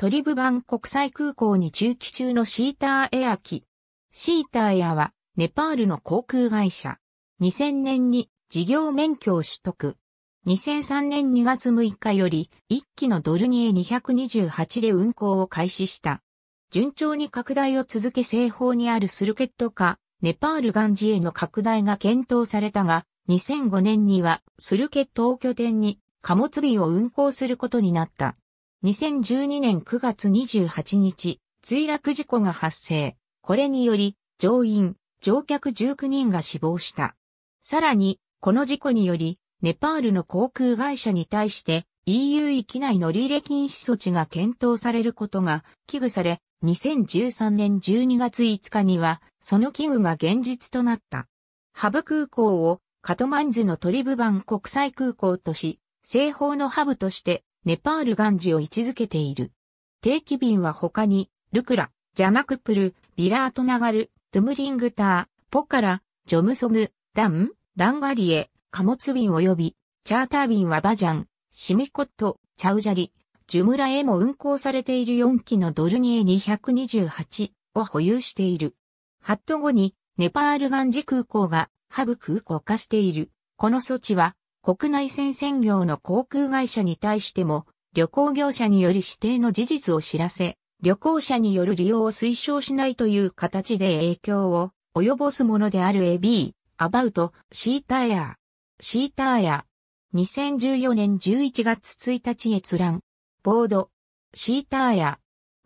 トリブバン国際空港に中期中のシーターエア機。シーターエアは、ネパールの航空会社。2000年に事業免許を取得。2003年2月6日より、1機のドルニエ228で運航を開始した。順調に拡大を続け西方にあるスルケット化、ネパールガンジへの拡大が検討されたが、2005年にはスルケットを拠点に貨物便を運航することになった。2012年9月28日、墜落事故が発生。これにより、乗員、乗客19人が死亡した。さらに、この事故により、ネパールの航空会社に対して EU 域内乗り入れ禁止措置が検討されることが危惧され、2013年12月5日には、その危惧が現実となった。ハブ空港をカトマンズのトリブバン国際空港とし、西方のハブとしてネパールガンジを位置づけている。定期便は他に、ルクラ、ジャナクプル、ビラートナガル、トゥムリングター、ポカラ、ジョムソム、ダン、ダンガリエ、貨物便及び、チャーター便はバジャン、シミコット、チャウジャリ、ジュムラへも運行されている4機のドルニエ228を保有している。ハット後に、ネパールガンジ空港がハブ空港化している。この措置は、国内線専業の航空会社に対しても、旅行業者により指定の事実を知らせ、旅行者による利用を推奨しないという形で影響を及ぼすものである AB、アバウト、シーターエア、シーターエア、2014年11月1日閲覧、ボード、シーターエア、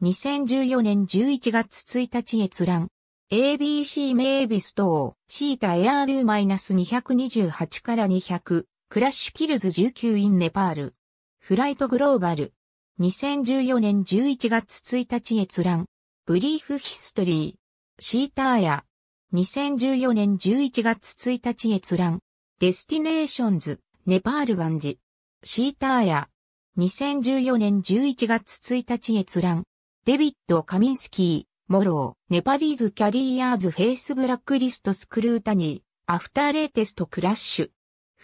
2014年11月1日閲覧、ABC メイビス等、シータエアードゥー -228 から200、クラッシュキルズ19インネパール。フライトグローバル。2014年11月1日閲覧。ブリーフヒストリー。シーターや。2014年11月1日閲覧。デスティネーションズ。ネパールガンジ。シーターや。2014年11月1日閲覧。デビッド・カミンスキー。モロー。ネパリーズ・キャリーアーズ・フェイス・ブラックリスト・スクルータニー。アフター・レーテスト・クラッシュ。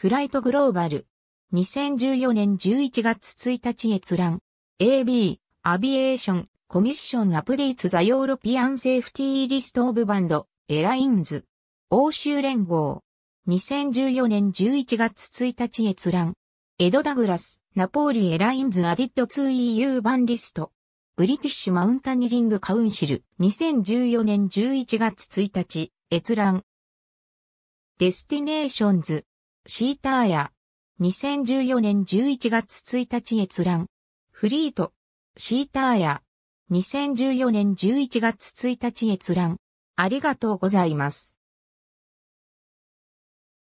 フライトグローバル。2014年11月1日閲覧。AB、アビエーション、コミッションアプデーツザヨーロピアンセーフティーリストオブバンド、エラインズ。欧州連合。2014年11月1日閲覧。エド・ダグラス、ナポーリ・エラインズ・アディット 2EU 版リスト。ブリティッシュ・マウンタニリング・カウンシル。2014年11月1日、閲覧。デスティネーションズ。シーターや、2014年11月1日閲覧、フリート、シーターや、2014年11月1日閲覧、ありがとうございます。